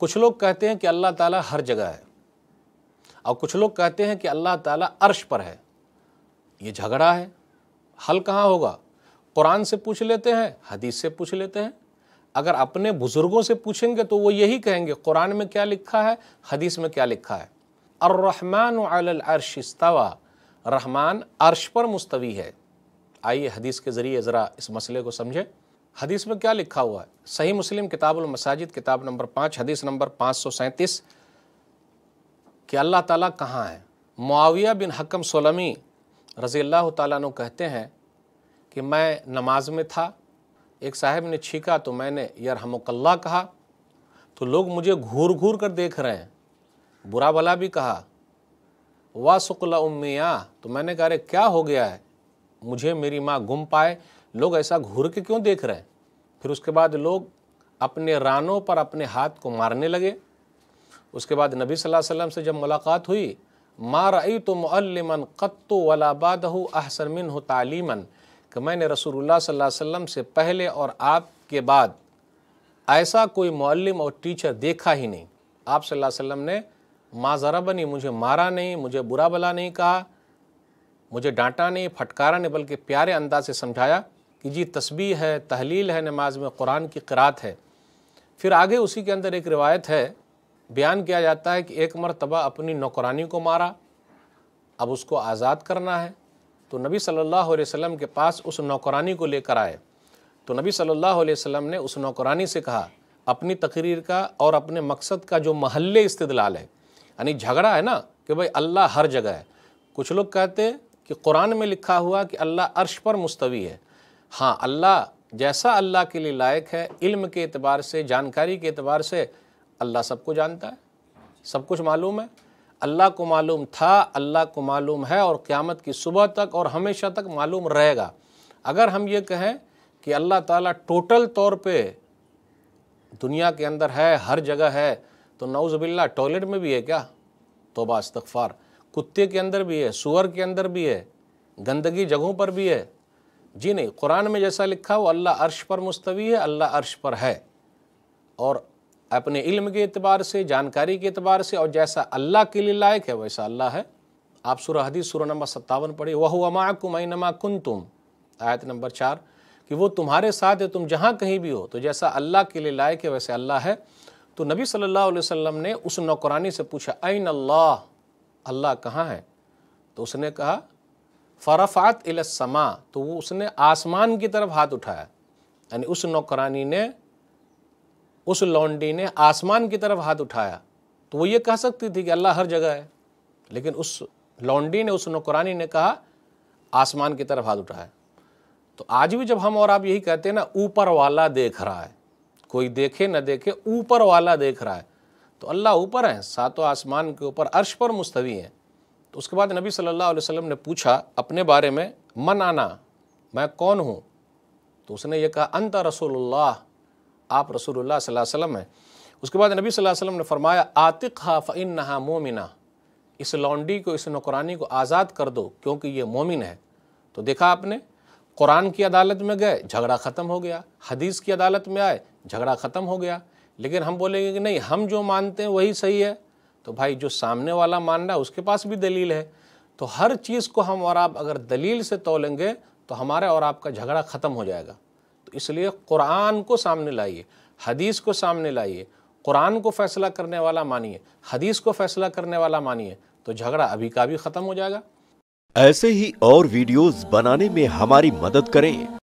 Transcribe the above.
कुछ लोग कहते हैं कि अल्लाह ताला हर जगह है और कुछ लोग कहते हैं कि अल्लाह ताला अर्श पर है ये झगड़ा है हल कहाँ होगा कुरान से पूछ लेते हैं हदीस से पूछ लेते हैं अगर अपने बुज़ुर्गों से पूछेंगे तो वो यही कहेंगे कुरान में क्या लिखा है हदीस में क्या लिखा है अर्रहमान अरशिस्तवा रहमान अर्श पर मुस्तवी है आइए हदीस के ज़रिए ज़रा इस मसले को समझें हदीस में क्या लिखा हुआ है सही मुस्लिम किताबुल मसाजिद किताब नंबर पाँच हदीस नंबर पाँच सौ सैंतीस कि अल्लाह ताला कहाँ है मुआविया बिन हकम सोलमी रज़ी अल्लाह तु कहते हैं कि मैं नमाज में था एक साहब ने छीका तो मैंने यार हमकल्ला कहा तो लोग मुझे घूर घूर कर देख रहे हैं बुरा भला भी कहा वाह शुक्ला उम्मिया तो मैंने कहा अरे क्या हो गया है मुझे मेरी माँ गुम पाए लोग ऐसा घूर के क्यों देख रहे हैं फिर उसके बाद लोग अपने रानों पर अपने हाथ को मारने लगे उसके बाद नबी सल्लल्लाहु अलैहि वसल्लम से जब मुलाकात हुई मार आई तो मल्लमन कत्तो वलाबाद हो अहसन मिन हो तालीमन कि मैंने रसूलुल्लाह सल्लल्लाहु अलैहि वसल्लम से पहले और आपके बाद ऐसा कोई मल्लम और टीचर देखा ही नहीं आप सल्लल्लाहु अलैहि वसल्लम ने माँ बनी मुझे मारा नहीं मुझे बुरा भला नहीं कहा मुझे डांटा नहीं फटकारा नहीं बल्कि प्यारे अंदाज से समझाया कि जी तस्बी है तहलील है नमाज में कुरान की क़रात है फिर आगे उसी के अंदर एक रिवायत है बयान किया जाता है कि एक मरतबा अपनी नौकरानी को मारा अब उसको आज़ाद करना है तो नबी सल्लल्लाहु अलैहि वसल्लम के पास उस नौकरानी को लेकर आए तो नबी सल्लल्लाहु अलैहि वसल्लम ने उस नौकरानी से कहा अपनी तकरीर का और अपने मकसद का जो महल इस्तलाल है यानी झगड़ा है ना कि भाई अल्लाह हर जगह है कुछ लोग कहते कि कुरान में लिखा हुआ कि अल्लाह अर्श पर मुस्तवी है हाँ अल्लाह जैसा अल्लाह के लिए लायक है इल्म के अतबार से जानकारी के अतबार से अल्लाह सबको जानता है सब कुछ मालूम है अल्लाह को मालूम था अल्लाह को मालूम है और क़्यामत की सुबह तक और हमेशा तक मालूम रहेगा अगर हम ये कहें कि अल्लाह ताला टोटल तौर पे दुनिया के अंदर है हर जगह है तो नौज़बिल्ला टॉयलेट में भी है क्या तोबा इस्तफ़ार कुत्ते के अंदर भी है सुअर के अंदर भी है गंदगी जगहों पर भी है जी नहीं कुरान में जैसा लिखा वो अल्लाह अर्श पर मुस्तवी है अल्लाह अर्श पर है और अपने इल्म के अतबार से जानकारी के अतबार से और जैसा अल्लाह के लिए लायक है वैसा अल्लाह है आप सुर हदीस सुरह नंबर सत्तावन पढ़े वह अमा कुम नमा कुन तुम आयत नंबर चार कि वो तुम्हारे साथ है तुम जहाँ कहीं भी हो तो जैसा अल्लाह के लिए लायक है वैसे अल्लाह है तो नबी सल्लल्लाहु अलैहि वसल्लम ने उस नौकरानी से पूछा ऐन अल्लाह अल्लाह कहाँ है तो उसने कहा फ़रफ़ात इलसमा तो वो उसने आसमान की तरफ हाथ उठाया यानी उस नौकरानी ने उस लौंडी ने आसमान की तरफ हाथ उठाया तो वो ये कह सकती थी कि अल्लाह हर जगह है लेकिन उस लौंडी ने उस नौकरानी ने कहा आसमान की तरफ हाथ उठाया तो आज भी जब हम और आप यही कहते हैं ना ऊपर वाला देख रहा है कोई देखे ना देखे ऊपर वाला देख रहा है तो अल्लाह ऊपर है सातों आसमान के ऊपर अर्श पर मुस्तवी हैं तो उसके बाद नबी सल्लल्लाहु अलैहि वसल्लम ने पूछा अपने बारे में मन आना मैं कौन हूँ तो उसने ये कहा अंत रसोल्ला आप रसोल्ला सल्लल्लाहु वसल्लम हैं उसके बाद नबी सल्लल्लाहु अलैहि वसल्लम ने फरमाया आतिक हा फ़िन नहा मोमिना इस लौंडी को इस नौकरानी को आज़ाद कर दो क्योंकि ये मोमिन है तो देखा आपने कुरान की अदालत में गए झगड़ा ख़त्म हो गया हदीस की अदालत में आए झगड़ा ख़त्म हो गया लेकिन हम बोलेंगे कि नहीं हम जो मानते हैं वही सही है तो भाई जो सामने वाला मान रहा है उसके पास भी दलील है तो हर चीज़ को हम और आप अगर दलील से तोलेंगे तो हमारे और आपका झगड़ा ख़त्म हो जाएगा तो इसलिए कुरान को सामने लाइए हदीस को सामने लाइए कुरान को फैसला करने वाला मानिए हदीस को फैसला करने वाला मानिए तो झगड़ा अभी का भी ख़त्म हो जाएगा ऐसे ही और वीडियोस बनाने में हमारी मदद करें